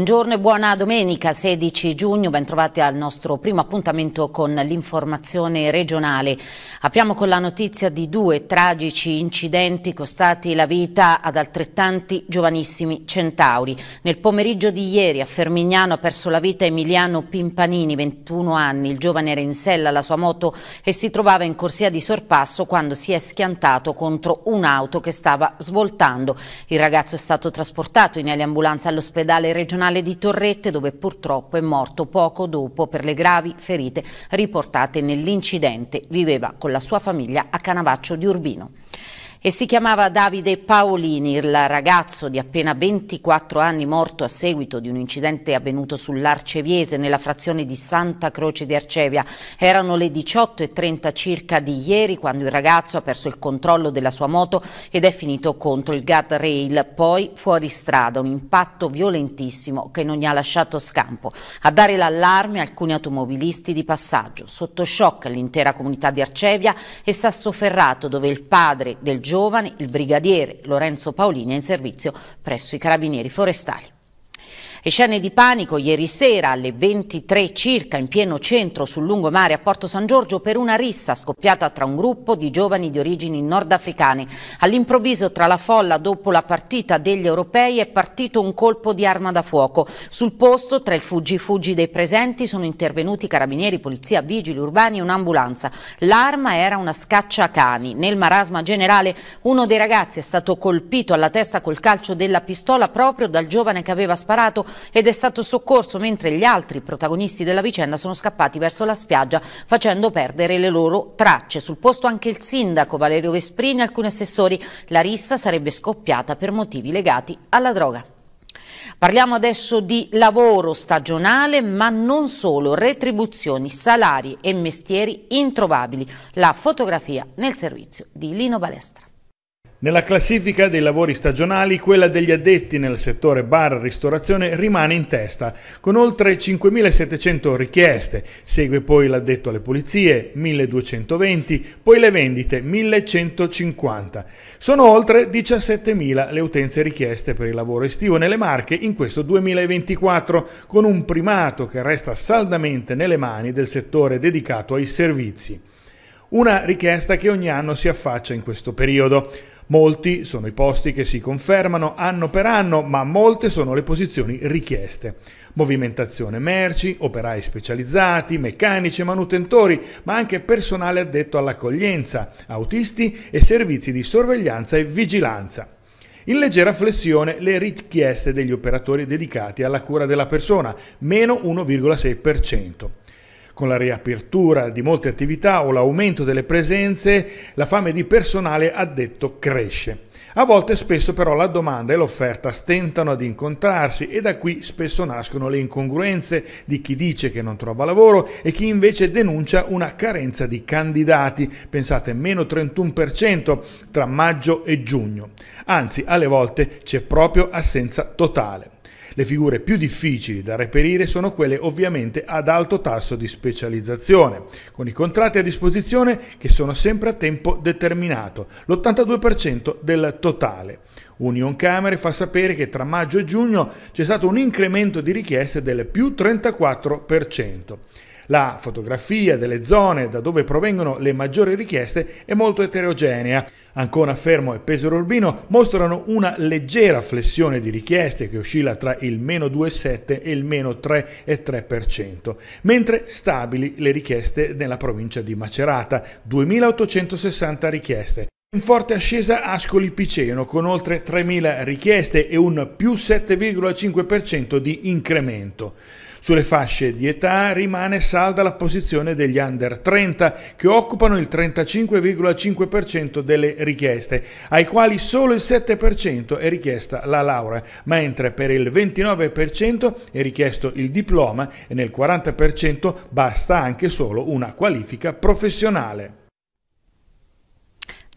Buongiorno e buona domenica 16 giugno, bentrovati al nostro primo appuntamento con l'informazione regionale. Apriamo con la notizia di due tragici incidenti costati la vita ad altrettanti giovanissimi centauri. Nel pomeriggio di ieri a Fermignano ha perso la vita Emiliano Pimpanini, 21 anni, il giovane era in sella alla sua moto e si trovava in corsia di sorpasso quando si è schiantato contro un'auto che stava svoltando. Il ragazzo è stato trasportato in eliambulanza all'ospedale regionale comunale di Torrette dove purtroppo è morto poco dopo per le gravi ferite riportate nell'incidente. Viveva con la sua famiglia a Canavaccio di Urbino e si chiamava Davide Paolini, il ragazzo di appena 24 anni morto a seguito di un incidente avvenuto sull'Arceviese nella frazione di Santa Croce di Arcevia. Erano le 18.30 circa di ieri quando il ragazzo ha perso il controllo della sua moto ed è finito contro il rail, poi fuori strada, un impatto violentissimo che non gli ha lasciato scampo. A dare l'allarme alcuni automobilisti di passaggio, sotto shock l'intera comunità di Arcevia e Sassoferrato dove il padre del giorno giovane il brigadiere Lorenzo Paolini è in servizio presso i Carabinieri Forestali. E scene di panico ieri sera alle 23 circa in pieno centro sul lungomare a Porto San Giorgio per una rissa scoppiata tra un gruppo di giovani di origini nordafricane. All'improvviso tra la folla dopo la partita degli europei è partito un colpo di arma da fuoco. Sul posto tra il fuggi-fuggi dei presenti sono intervenuti carabinieri, polizia, vigili urbani e un'ambulanza. L'arma era una scaccia cani. Nel marasma generale uno dei ragazzi è stato colpito alla testa col calcio della pistola proprio dal giovane che aveva sparato ed è stato soccorso mentre gli altri protagonisti della vicenda sono scappati verso la spiaggia facendo perdere le loro tracce. Sul posto anche il sindaco Valerio Vesprini e alcuni assessori. La rissa sarebbe scoppiata per motivi legati alla droga. Parliamo adesso di lavoro stagionale, ma non solo, retribuzioni, salari e mestieri introvabili. La fotografia nel servizio di Lino Balestra. Nella classifica dei lavori stagionali, quella degli addetti nel settore bar-ristorazione rimane in testa, con oltre 5.700 richieste, segue poi l'addetto alle pulizie, 1.220, poi le vendite, 1.150. Sono oltre 17.000 le utenze richieste per il lavoro estivo nelle Marche in questo 2024, con un primato che resta saldamente nelle mani del settore dedicato ai servizi. Una richiesta che ogni anno si affaccia in questo periodo. Molti sono i posti che si confermano anno per anno, ma molte sono le posizioni richieste. Movimentazione merci, operai specializzati, meccanici e manutentori, ma anche personale addetto all'accoglienza, autisti e servizi di sorveglianza e vigilanza. In leggera flessione le richieste degli operatori dedicati alla cura della persona, meno 1,6% con la riapertura di molte attività o l'aumento delle presenze, la fame di personale addetto cresce. A volte spesso però la domanda e l'offerta stentano ad incontrarsi e da qui spesso nascono le incongruenze di chi dice che non trova lavoro e chi invece denuncia una carenza di candidati, pensate meno 31% tra maggio e giugno, anzi alle volte c'è proprio assenza totale. Le figure più difficili da reperire sono quelle ovviamente ad alto tasso di specializzazione, con i contratti a disposizione che sono sempre a tempo determinato, l'82% del totale. Union Camere fa sapere che tra maggio e giugno c'è stato un incremento di richieste del più 34%. La fotografia delle zone da dove provengono le maggiori richieste è molto eterogenea. Ancona Fermo e Pesaro Urbino mostrano una leggera flessione di richieste che oscilla tra il meno 2,7 e il meno 3,3%, mentre stabili le richieste nella provincia di Macerata, 2.860 richieste. In forte ascesa Ascoli Piceno con oltre 3.000 richieste e un più 7,5% di incremento. Sulle fasce di età rimane salda la posizione degli under 30 che occupano il 35,5% delle richieste, ai quali solo il 7% è richiesta la laurea, mentre per il 29% è richiesto il diploma e nel 40% basta anche solo una qualifica professionale.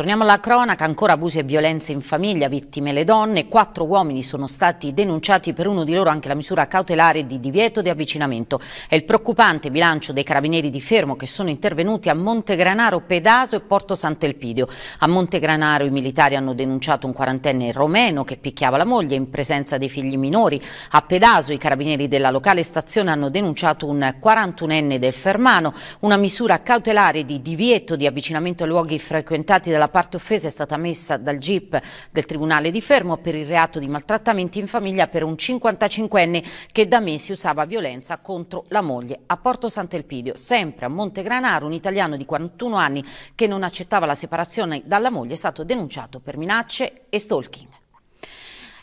Torniamo alla cronaca, ancora abusi e violenze in famiglia, vittime le donne, quattro uomini sono stati denunciati per uno di loro anche la misura cautelare di divieto di avvicinamento. È il preoccupante bilancio dei carabinieri di Fermo che sono intervenuti a Montegranaro, Pedaso e Porto Sant'Elpidio. A Montegranaro i militari hanno denunciato un quarantenne romeno che picchiava la moglie in presenza dei figli minori. A Pedaso i carabinieri della locale stazione hanno denunciato un 41enne del Fermano, una misura cautelare di divieto di avvicinamento a luoghi frequentati dalla parte offesa è stata messa dal GIP del Tribunale di Fermo per il reato di maltrattamenti in famiglia per un 55enne che da mesi usava violenza contro la moglie. A Porto Sant'Elpidio, sempre a Montegranaro, un italiano di 41 anni che non accettava la separazione dalla moglie è stato denunciato per minacce e stalking.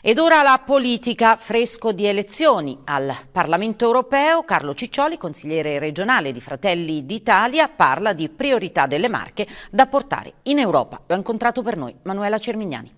Ed ora la politica, fresco di elezioni. Al Parlamento europeo Carlo Ciccioli, consigliere regionale di Fratelli d'Italia, parla di priorità delle marche da portare in Europa. Lo ha incontrato per noi Manuela Cermignani.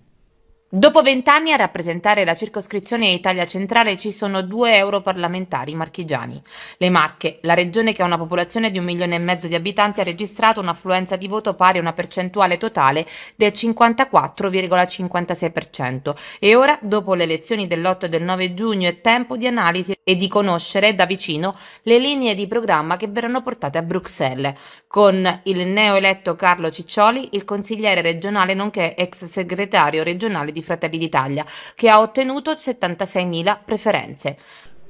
Dopo vent'anni a rappresentare la circoscrizione Italia centrale ci sono due europarlamentari marchigiani. Le Marche, la regione che ha una popolazione di un milione e mezzo di abitanti, ha registrato un'affluenza di voto pari a una percentuale totale del 54,56% e ora, dopo le elezioni dell'8 e del 9 giugno, è tempo di analisi e di conoscere da vicino le linee di programma che verranno portate a Bruxelles, con il neoeletto Carlo Ciccioli, il consigliere regionale nonché ex segretario regionale di di Fratelli d'Italia, che ha ottenuto 76.000 preferenze.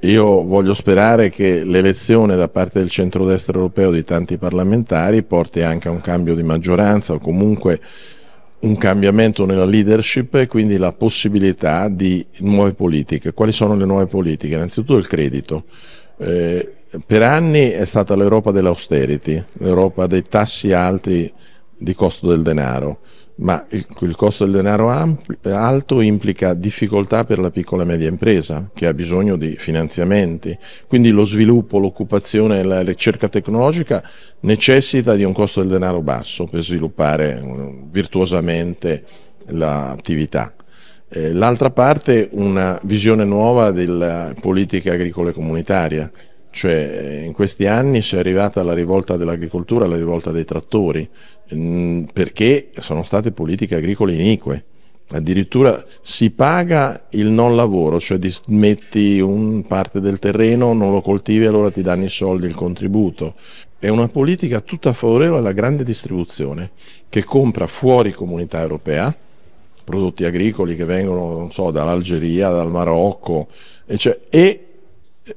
Io voglio sperare che l'elezione da parte del centrodestra europeo di tanti parlamentari porti anche a un cambio di maggioranza o comunque un cambiamento nella leadership e quindi la possibilità di nuove politiche. Quali sono le nuove politiche? Innanzitutto il credito. Eh, per anni è stata l'Europa dell'austerity, l'Europa dei tassi alti di costo del denaro ma il, il, costo del denaro ampl- alto implica difficoltà per la piccola e media impresa che ha bisogno di finanziamenti, quindi lo sviluppo, l'occupazione e la ricerca tecnologica necessita di un costo del denaro basso per sviluppare mm, virtuosamente l'attività. Eh, l'altra parte una visione nuova della politica agricola comunitaria cioè, in questi anni si è arrivata la rivolta dell'agricoltura, la rivolta dei trattori, mm, perché sono state politiche agricole inique. Addirittura si paga il non lavoro, cioè metti un parte del terreno, non lo coltivi, allora ti danno i soldi, il contributo. È una politica tutta favorevole alla grande distribuzione che compra fuori comunità europea prodotti agricoli che vengono so, dall'Algeria, dal Marocco, e, cioè, e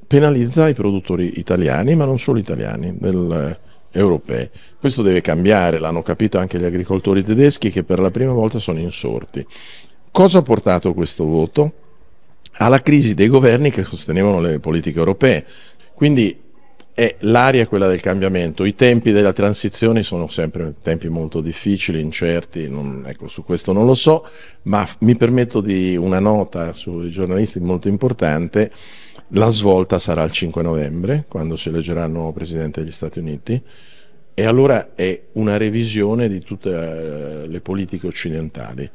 penalizza i produttori italiani, ma non solo italiani, del, eh, europei. Questo deve cambiare, l'hanno capito anche gli agricoltori tedeschi che per la prima volta sono insorti. Cosa ha portato questo voto? Alla crisi dei governi che sostenevano le politiche europee. Quindi è l'aria quella del cambiamento. I tempi della transizione sono sempre tempi molto difficili, incerti, non, ecco, su questo non lo so, ma mi permetto di una nota sui giornalisti molto importante la svolta sarà il 5 novembre, quando si eleggerà il nuovo Presidente degli Stati Uniti, e allora è una revisione di tutte eh, le politiche occidentali.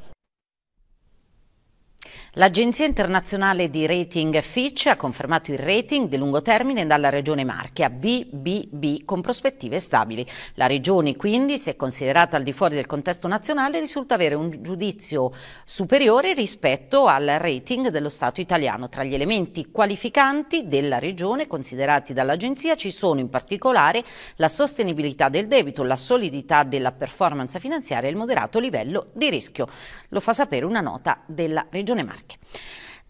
L'Agenzia internazionale di rating Fitch ha confermato il rating di lungo termine dalla regione Marche a BBB con prospettive stabili. La regione quindi, se considerata al di fuori del contesto nazionale, risulta avere un giudizio superiore rispetto al rating dello Stato italiano. Tra gli elementi qualificanti della regione considerati dall'Agenzia ci sono in particolare la sostenibilità del debito, la solidità della performance finanziaria e il moderato livello di rischio. Lo fa sapere una nota della regione Marche. back.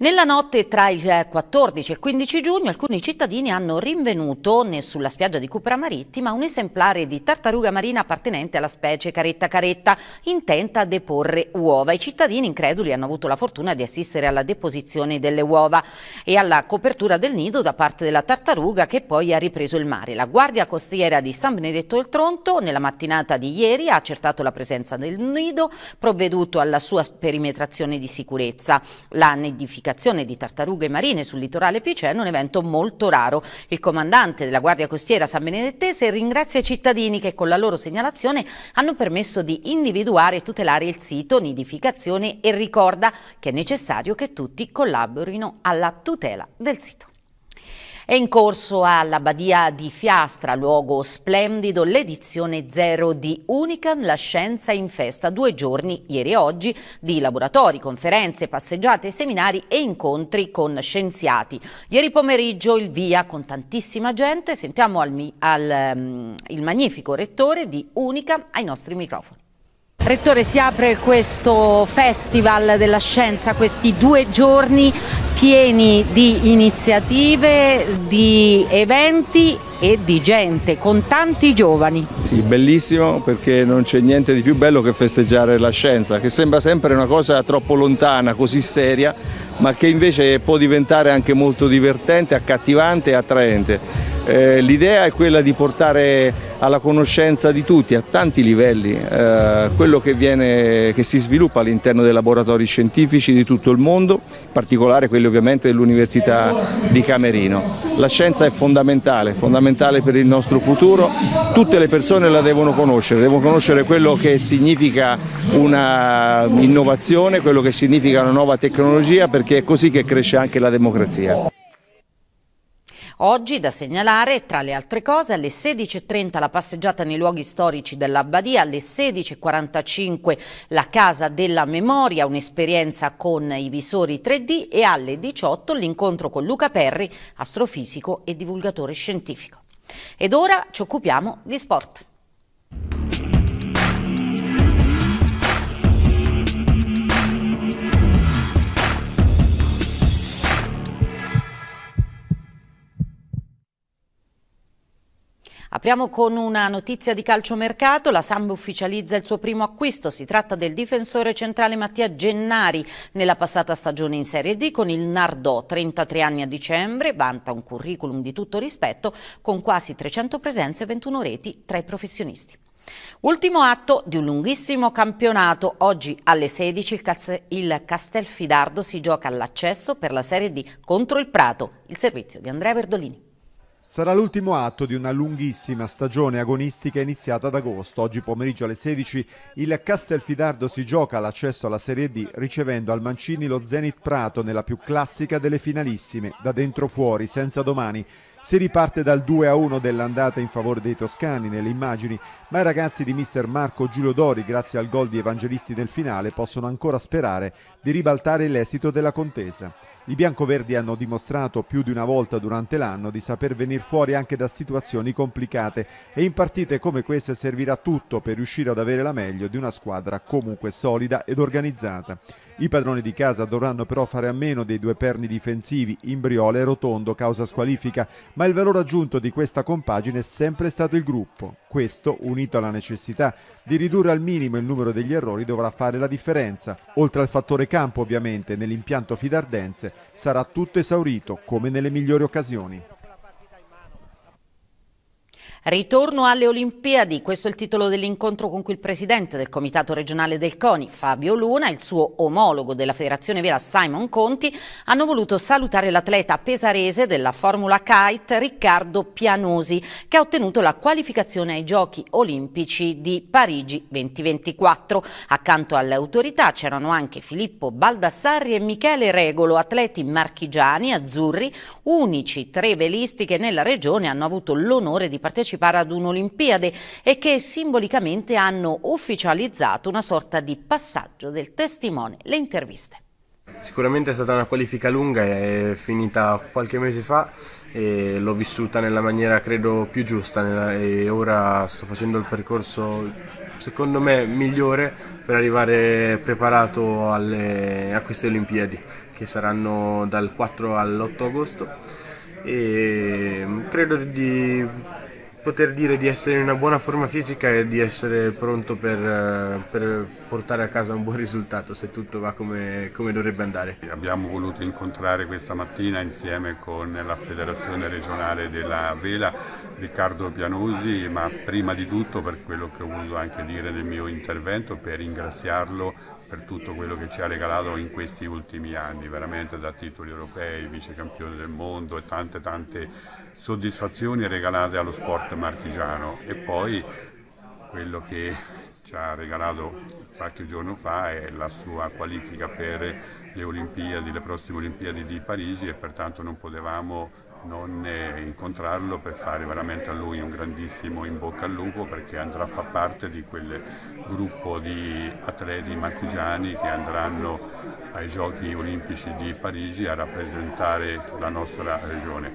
Nella notte tra il 14 eh, e 15 giugno alcuni cittadini hanno rinvenuto sulla spiaggia di Cupra Marittima un esemplare di tartaruga marina appartenente alla specie Caretta Caretta, intenta a deporre uova. I cittadini increduli hanno avuto la fortuna di assistere alla deposizione delle uova e alla copertura del nido da parte della tartaruga che poi ha ripreso il mare. La guardia costiera di San Benedetto del Tronto nella mattinata di ieri ha accertato la presenza del nido, provveduto alla sua perimetrazione di sicurezza. La nidificazione l'imbarcazione di tartarughe marine sul litorale piceno un evento molto raro. Il comandante della Guardia Costiera San Benedettese ringrazia i cittadini che con la loro segnalazione hanno permesso di individuare e tutelare il sito nidificazione e ricorda che è necessario che tutti collaborino alla tutela del sito. È in corso alla Badia di Fiastra, luogo splendido, l'edizione zero di Unicam, la scienza in festa, due giorni, ieri e oggi, di laboratori, conferenze, passeggiate, seminari e incontri con scienziati. Ieri pomeriggio il via con tantissima gente, sentiamo al, al, mm, il magnifico rettore di Unicam ai nostri microfoni. Rettore, si apre questo festival della scienza, questi due giorni pieni di iniziative, di eventi e di gente, con tanti giovani. Sì, bellissimo perché non c'è niente di più bello che festeggiare la scienza, che sembra sempre una cosa troppo lontana, così seria, ma che invece può diventare anche molto divertente, accattivante e attraente. Eh, L'idea è quella di portare alla conoscenza di tutti, a tanti livelli, eh, quello che, viene, che si sviluppa all'interno dei laboratori scientifici di tutto il mondo, in particolare quelli ovviamente dell'Università di Camerino. La scienza è fondamentale, fondamentale per il nostro futuro, tutte le persone la devono conoscere, devono conoscere quello che significa un'innovazione, quello che significa una nuova tecnologia perché è così che cresce anche la democrazia. Oggi da segnalare, tra le altre cose, alle 16.30 la passeggiata nei luoghi storici dell'Abbadia, alle 16.45 la Casa della Memoria, un'esperienza con i visori 3D e alle 18 l'incontro con Luca Perri, astrofisico e divulgatore scientifico. Ed ora ci occupiamo di sport. Apriamo con una notizia di calciomercato, la Samba ufficializza il suo primo acquisto, si tratta del difensore centrale Mattia Gennari nella passata stagione in Serie D con il Nardò, 33 anni a dicembre, vanta un curriculum di tutto rispetto con quasi 300 presenze e 21 reti tra i professionisti. Ultimo atto di un lunghissimo campionato. Oggi alle 16 il, Castelfidardo si gioca all'accesso per la Serie D contro il Prato, il servizio di Andrea Verdolini. Sarà l'ultimo atto di una lunghissima stagione agonistica iniziata ad agosto. Oggi pomeriggio alle 16 il Castelfidardo si gioca all'accesso alla Serie D ricevendo al Mancini lo Zenit Prato nella più classica delle finalissime, da dentro fuori, senza domani. Si riparte dal 2 a 1 dell'andata in favore dei toscani nelle immagini, ma i ragazzi di mister Marco Giulio Dori, grazie al gol di Evangelisti nel finale, possono ancora sperare di ribaltare l'esito della contesa. I biancoverdi hanno dimostrato più di una volta durante l'anno di saper venire fuori anche da situazioni complicate e in partite come queste servirà tutto per riuscire ad avere la meglio di una squadra comunque solida ed organizzata. I padroni di casa dovranno però fare a meno dei due perni difensivi, Imbriola e Rotondo, causa squalifica, ma il valore aggiunto di questa compagine è sempre stato il gruppo. Questo, unito alla necessità di ridurre al minimo il numero degli errori, dovrà fare la differenza, oltre al fattore campo ovviamente, nell'impianto Fidardense sarà tutto esaurito come nelle migliori occasioni. Ritorno alle Olimpiadi, questo è il titolo dell'incontro con cui il presidente del comitato regionale del CONI, Fabio Luna, e il suo omologo della federazione vera Simon Conti, hanno voluto salutare l'atleta pesarese della Formula Kite Riccardo Pianosi, che ha ottenuto la qualificazione ai Giochi Olimpici di Parigi 2024. Accanto alle autorità c'erano anche Filippo Baldassarri e Michele Regolo, atleti marchigiani, azzurri, unici tre velisti che nella regione hanno avuto l'onore di partecipare partecipare ad un'Olimpiade e che simbolicamente hanno ufficializzato una sorta di passaggio del testimone, le interviste. Sicuramente è stata una qualifica lunga, è finita qualche mese fa e l'ho vissuta nella maniera credo più giusta e ora sto facendo il percorso secondo me migliore per arrivare preparato alle, a queste Olimpiadi che saranno dal 4 all'8 agosto e credo di poter dire di essere in una buona forma fisica e di essere pronto per, per portare a casa un buon risultato se tutto va come, come, dovrebbe andare. Abbiamo voluto incontrare questa mattina insieme con la Federazione Regionale della Vela Riccardo Pianosi, ma prima di tutto per quello che ho voluto anche dire nel mio intervento, per ringraziarlo per tutto quello che ci ha regalato in questi ultimi anni, veramente da titoli europei, vicecampione del mondo e tante tante soddisfazioni regalate allo sport marchigiano e poi quello che ci ha regalato qualche giorno fa è la sua qualifica per le Olimpiadi, le prossime Olimpiadi di Parigi e pertanto non potevamo non eh, incontrarlo per fare veramente a lui un grandissimo in bocca al lupo perché andrà a far parte di quel gruppo di atleti marchigiani che andranno ai Giochi Olimpici di Parigi a rappresentare la nostra regione.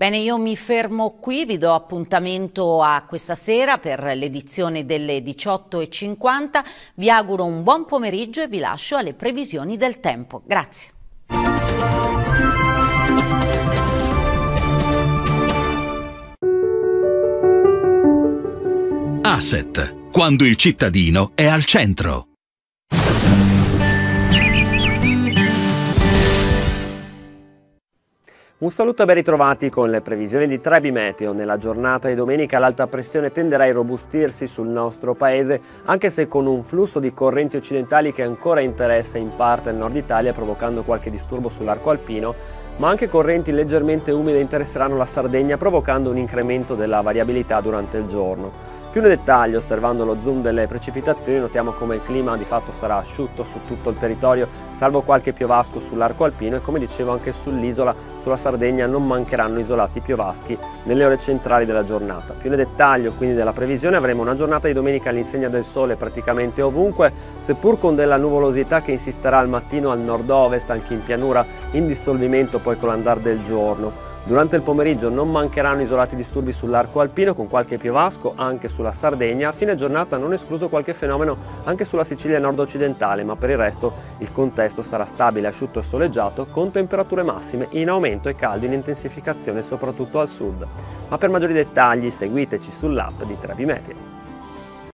Bene, io mi fermo qui, vi do appuntamento a questa sera per l'edizione delle 18.50. Vi auguro un buon pomeriggio e vi lascio alle previsioni del tempo. Grazie. Asset, quando il cittadino è al centro. Un saluto e ben ritrovati con le previsioni di Trebi Meteo. Nella giornata di domenica l'alta pressione tenderà a irrobustirsi sul nostro paese, anche se con un flusso di correnti occidentali che ancora interessa in parte il nord Italia, provocando qualche disturbo sull'arco alpino, ma anche correnti leggermente umide interesseranno la Sardegna, provocando un incremento della variabilità durante il giorno. Più nel dettaglio, osservando lo zoom delle precipitazioni, notiamo come il clima di fatto sarà asciutto su tutto il territorio, salvo qualche piovasco sull'arco alpino e come dicevo anche sull'isola, sulla Sardegna non mancheranno isolati piovaschi nelle ore centrali della giornata. Più nel dettaglio quindi della previsione avremo una giornata di domenica all'insegna del sole praticamente ovunque, seppur con della nuvolosità che insisterà al mattino al nord-ovest, anche in pianura, in dissolvimento poi con l'andare del giorno. Durante il pomeriggio non mancheranno isolati disturbi sull'arco alpino con qualche piovasco anche sulla Sardegna, a fine giornata non escluso qualche fenomeno anche sulla Sicilia nord-occidentale, ma per il resto il contesto sarà stabile, asciutto e soleggiato con temperature massime in aumento e caldo in intensificazione soprattutto al sud. Ma per maggiori dettagli seguiteci sull'app di Trevi Media.